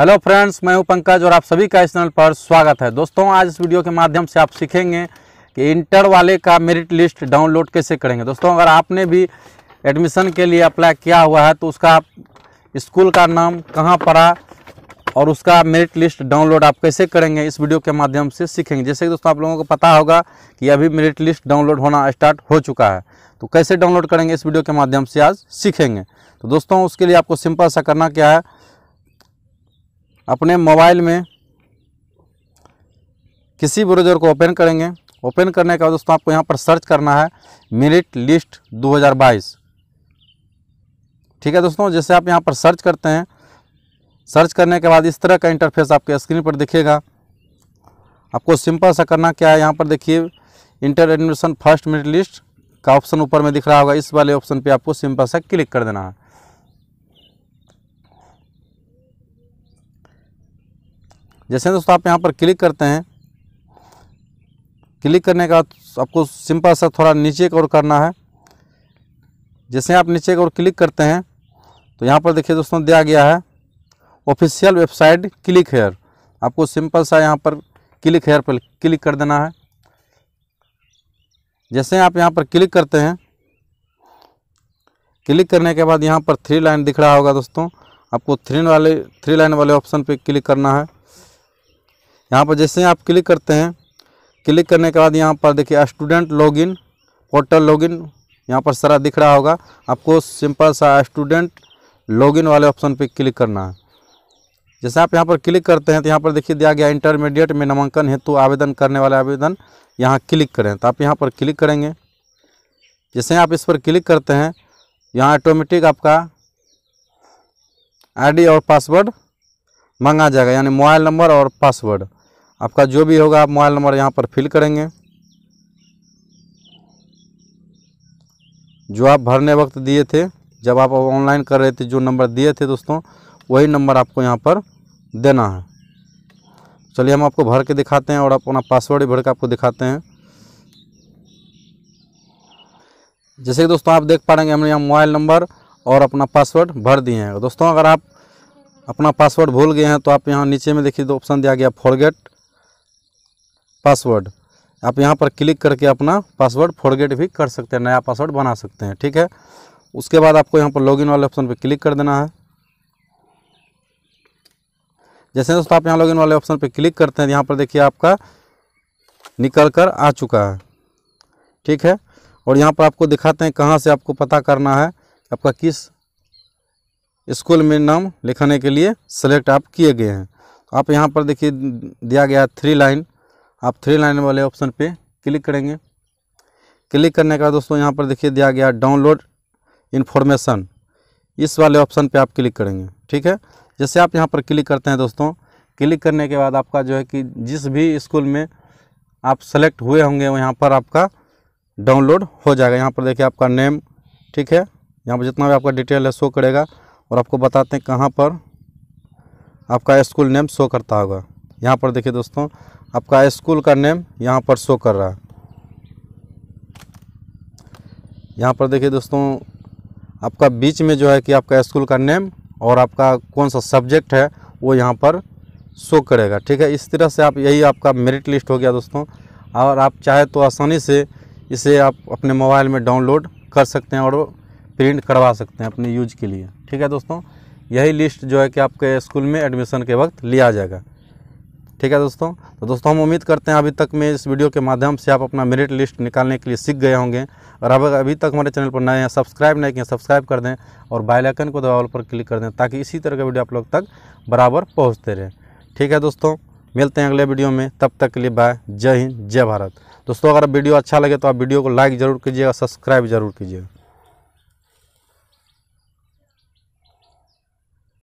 hello friends मैं हूं पंकज और आप सभी का इस चैनल पर स्वागत है दोस्तों आज इस वीडियो के माध्यम से आप सीखेंगे कि इंटर वाले का मेरिट लिस्ट डाउनलोड कैसे करेंगे दोस्तों अगर आपने भी एडमिशन के लिए अप्लाई किया हुआ है तो उसका स्कूल का नाम कहाँ पड़ा और उसका मेरिट लिस्ट डाउनलोड आप कैसे करेंगे इस वीडियो के माध्यम से सीखेंगे जैसे कि दोस्तों आप लोगों को पता होगा कि अभी मेरिट लिस्ट डाउनलोड होना स्टार्ट हो चुका है तो कैसे डाउनलोड करेंगे इस वीडियो के माध्यम से आज सीखेंगे तो दोस्तों उसके लिए आपको सिंपल सा करना क्या है अपने मोबाइल में किसी ब्रोजर को ओपन करेंगे ओपन करने के बाद दोस्तों आपको यहाँ पर सर्च करना है मेरिट लिस्ट 2022 ठीक है दोस्तों जैसे आप यहाँ पर सर्च करते हैं सर्च करने के बाद इस तरह का इंटरफेस आपके स्क्रीन पर दिखेगा आपको सिंपल सा करना क्या है यहाँ पर देखिए inter admission first merit list का ऑप्शन ऊपर में दिख रहा होगा इस वाले ऑप्शन पे आपको सिंपल सा क्लिक कर देना है जैसे दोस्तों आप यहाँ पर क्लिक करते हैं क्लिक करने का आपको सिंपल सा थोड़ा नीचे की ओर करना है जैसे आप नीचे की ओर क्लिक करते हैं तो यहाँ पर देखिए दोस्तों दिया गया है ऑफिशियल वेबसाइट क्लिक हेयर आपको सिंपल सा यहाँ पर क्लिक हेयर पर क्लिक कर देना है जैसे आप यहाँ पर क्लिक करते हैं क्लिक करने के बाद यहाँ पर थ्री लाइन दिख रहा होगा दोस्तों आपको थ्री वाले थ्री लाइन वाले ऑप्शन पे क्लिक करना है यहाँ पर जैसे ही आप क्लिक करते हैं क्लिक करने के बाद यहाँ पर देखिए स्टूडेंट लॉगिन पोर्टल लॉगिन यहाँ पर सारा दिख रहा होगा आपको सिंपल सा स्टूडेंट लॉगिन वाले ऑप्शन पे क्लिक करना है जैसे आप यहाँ पर क्लिक करते हैं तो यहाँ पर देखिए दिया गया इंटरमीडिएट में नामांकन हेतु आवेदन करने वाले आवेदन यहाँ क्लिक करें तो आप यहाँ पर क्लिक करेंगे जैसे आप इस पर क्लिक करते हैं यहाँ ऑटोमेटिक आपका आईडी और पासवर्ड मांगा जाएगा यानी मोबाइल नंबर और पासवर्ड आपका जो भी होगा आप मोबाइल नंबर यहाँ पर फिल करेंगे जो आप भरने वक्त दिए थे जब आप ऑनलाइन कर रहे थे जो नंबर दिए थे दोस्तों वही नंबर आपको यहाँ पर देना है चलिए हम आपको भर के दिखाते हैं और अपना पासवर्ड भी भर के आपको दिखाते हैं जैसे कि दोस्तों आप देख पा रहे हैं हमने यहाँ मोबाइल नंबर और अपना पासवर्ड भर दिए हैं दोस्तों अगर आप अपना पासवर्ड भूल गए हैं तो आप यहाँ नीचे में देखिए दो ऑप्शन दिया गया फॉरगेट पासवर्ड आप यहाँ पर क्लिक करके अपना पासवर्ड फॉरगेट भी कर सकते हैं नया पासवर्ड बना सकते हैं ठीक है उसके बाद आपको यहाँ पर लॉगिन वाले ऑप्शन पर क्लिक कर देना है जैसे दोस्तों आप यहाँ लॉगिन वाले ऑप्शन पर क्लिक करते हैं यहाँ पर देखिए आपका निकल कर आ चुका है ठीक है और यहाँ पर आपको दिखाते हैं कहाँ से आपको पता करना है आपका किस स्कूल में नाम लिखाने के लिए सेलेक्ट आप किए गए हैं तो आप यहाँ पर देखिए दिया गया थ्री लाइन आप थ्री लाइन वाले ऑप्शन पे क्लिक करेंगे क्लिक करने का दोस्तों यहाँ पर देखिए दिया गया डाउनलोड इन्फॉर्मेशन इस वाले ऑप्शन पे आप क्लिक करेंगे ठीक है जैसे आप यहाँ पर क्लिक करते हैं दोस्तों क्लिक करने के बाद आपका जो है कि जिस भी स्कूल में आप सेलेक्ट हुए होंगे यहाँ पर आपका डाउनलोड हो जाएगा यहाँ पर देखिए आपका नेम ठीक है यहाँ पर जितना भी आपका डिटेल है शो करेगा और आपको बताते हैं कहाँ पर आपका स्कूल नेम शो करता होगा यहाँ पर देखिए दोस्तों आपका स्कूल का नेम यहाँ पर शो कर रहा है यहाँ पर देखिए दोस्तों आपका बीच में जो है कि आपका स्कूल का नेम और आपका कौन सा सब्जेक्ट है वो यहाँ पर शो करेगा ठीक है इस तरह से आप यही आपका मेरिट लिस्ट हो गया दोस्तों और आप चाहे तो आसानी से इसे आप अपने मोबाइल में डाउनलोड कर सकते हैं और प्रिंट करवा सकते हैं अपने यूज के लिए ठीक है दोस्तों यही लिस्ट जो है कि आपके स्कूल में एडमिशन के वक्त लिया जाएगा ठीक है दोस्तों तो दोस्तों हम उम्मीद करते हैं अभी तक में इस वीडियो के माध्यम से आप अपना मेरिट लिस्ट निकालने के लिए सीख गए होंगे और अब अभी तक हमारे चैनल पर नए हैं सब्सक्राइब नहीं किए सब्सक्राइब कर दें और बेल आइकन को दबाव पर क्लिक कर दें ताकि इसी तरह के वीडियो आप लोग तक बराबर पहुँचते रहें ठीक है दोस्तों मिलते हैं अगले वीडियो में तब तक के लिए बाय जय हिंद जय भारत दोस्तों अगर वीडियो अच्छा लगे तो आप वीडियो को लाइक ज़रूर कीजिएगा सब्सक्राइब जरूर कीजिएगा